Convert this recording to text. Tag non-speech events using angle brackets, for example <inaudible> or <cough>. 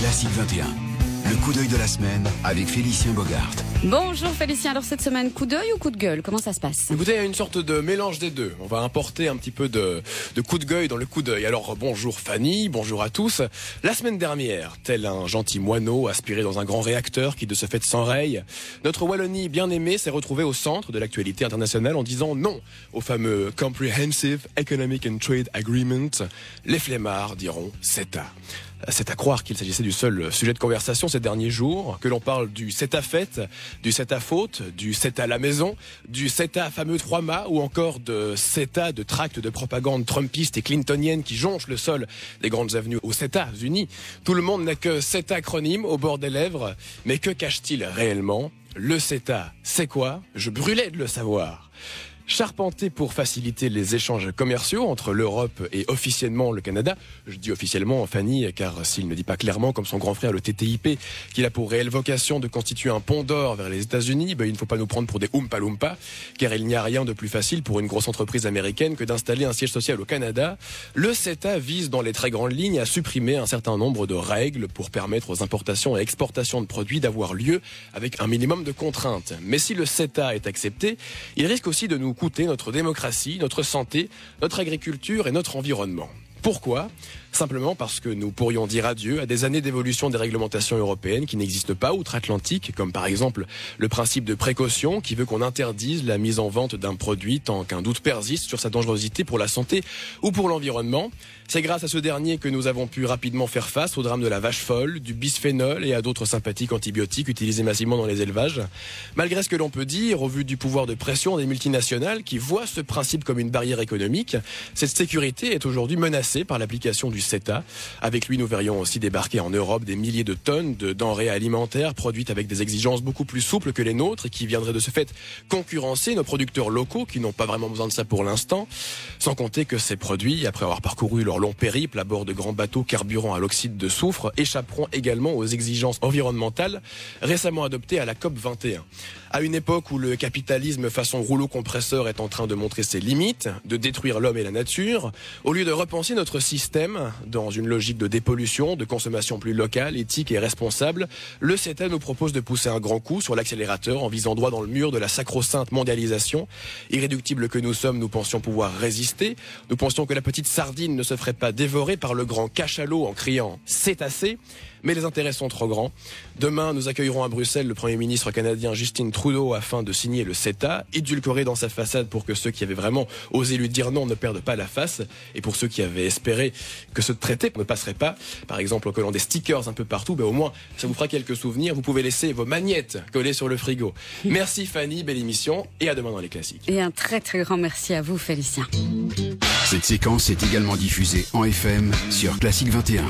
Classique 21. Le coup d'œil de la semaine avec Félicien Bogart. Bonjour Félicien, alors cette semaine, coup d'œil ou coup de gueule Comment ça se passe Écoutez, il y a une sorte de mélange des deux. On va importer un petit peu de, de coup de gueule dans le coup d'œil. Alors bonjour Fanny, bonjour à tous. La semaine dernière, tel un gentil moineau aspiré dans un grand réacteur qui de ce fait s'enraye, notre Wallonie bien-aimée s'est retrouvée au centre de l'actualité internationale en disant non au fameux Comprehensive Economic and Trade Agreement. Les flemmards diront CETA. C'est à croire qu'il s'agissait du seul sujet de conversation ces derniers jours, que l'on parle du CETA fête, du CETA faute, du CETA à la maison, du CETA fameux trois mâts ou encore de CETA de tracts de propagande trumpiste et clintonienne qui jonchent le sol des grandes avenues aux États-Unis. Tout le monde n'a que CETA acronyme au bord des lèvres, mais que cache-t-il réellement le CETA, c'est quoi Je brûlais de le savoir. Charpenté pour faciliter les échanges commerciaux entre l'Europe et officiellement le Canada. Je dis officiellement Fanny, car s'il ne dit pas clairement, comme son grand frère le TTIP, qu'il a pour réelle vocation de constituer un pont d'or vers les États-Unis, ben, il ne faut pas nous prendre pour des Oompa Loompa, car il n'y a rien de plus facile pour une grosse entreprise américaine que d'installer un siège social au Canada. Le CETA vise dans les très grandes lignes à supprimer un certain nombre de règles pour permettre aux importations et exportations de produits d'avoir lieu avec un minimum de contraintes. Mais si le CETA est accepté, il risque aussi de nous coûter notre démocratie, notre santé, notre agriculture et notre environnement. Pourquoi Simplement parce que nous pourrions dire adieu à des années d'évolution des réglementations européennes qui n'existent pas outre-Atlantique, comme par exemple le principe de précaution qui veut qu'on interdise la mise en vente d'un produit tant qu'un doute persiste sur sa dangerosité pour la santé ou pour l'environnement. C'est grâce à ce dernier que nous avons pu rapidement faire face au drame de la vache folle, du bisphénol et à d'autres sympathiques antibiotiques utilisés massivement dans les élevages. Malgré ce que l'on peut dire, au vu du pouvoir de pression des multinationales qui voient ce principe comme une barrière économique, cette sécurité est aujourd'hui menacée par l'application du CETA. Avec lui, nous verrions aussi débarquer en Europe des milliers de tonnes de denrées alimentaires produites avec des exigences beaucoup plus souples que les nôtres et qui viendraient de ce fait concurrencer nos producteurs locaux qui n'ont pas vraiment besoin de ça pour l'instant. Sans compter que ces produits, après avoir parcouru leur long périple à bord de grands bateaux carburant à l'oxyde de soufre, échapperont également aux exigences environnementales récemment adoptées à la COP 21. À une époque où le capitalisme façon rouleau compresseur est en train de montrer ses limites, de détruire l'homme et la nature, au lieu de repenser notre système dans une logique de dépollution, de consommation plus locale, éthique et responsable, le CETA nous propose de pousser un grand coup sur l'accélérateur en visant droit dans le mur de la sacro-sainte mondialisation. Irréductible que nous sommes, nous pensions pouvoir résister. Nous pensions que la petite sardine ne se ferait pas dévorer par le grand cachalot en criant « c'est assez » mais les intérêts sont trop grands. Demain, nous accueillerons à Bruxelles le Premier ministre canadien Justin Trudeau afin de signer le CETA, édulcoré dans sa façade pour que ceux qui avaient vraiment osé lui dire non ne perdent pas la face, et pour ceux qui avaient espéré que ce traité ne passerait pas, par exemple en collant des stickers un peu partout, ben au moins ça vous fera quelques souvenirs, vous pouvez laisser vos magnettes collées sur le frigo. <laughs> Merci Fanny, belle émission, et à demain dans les classiques. Et un très très grand merci à vous Félicien. Cette séquence est également diffusée en FM sur Classique 21.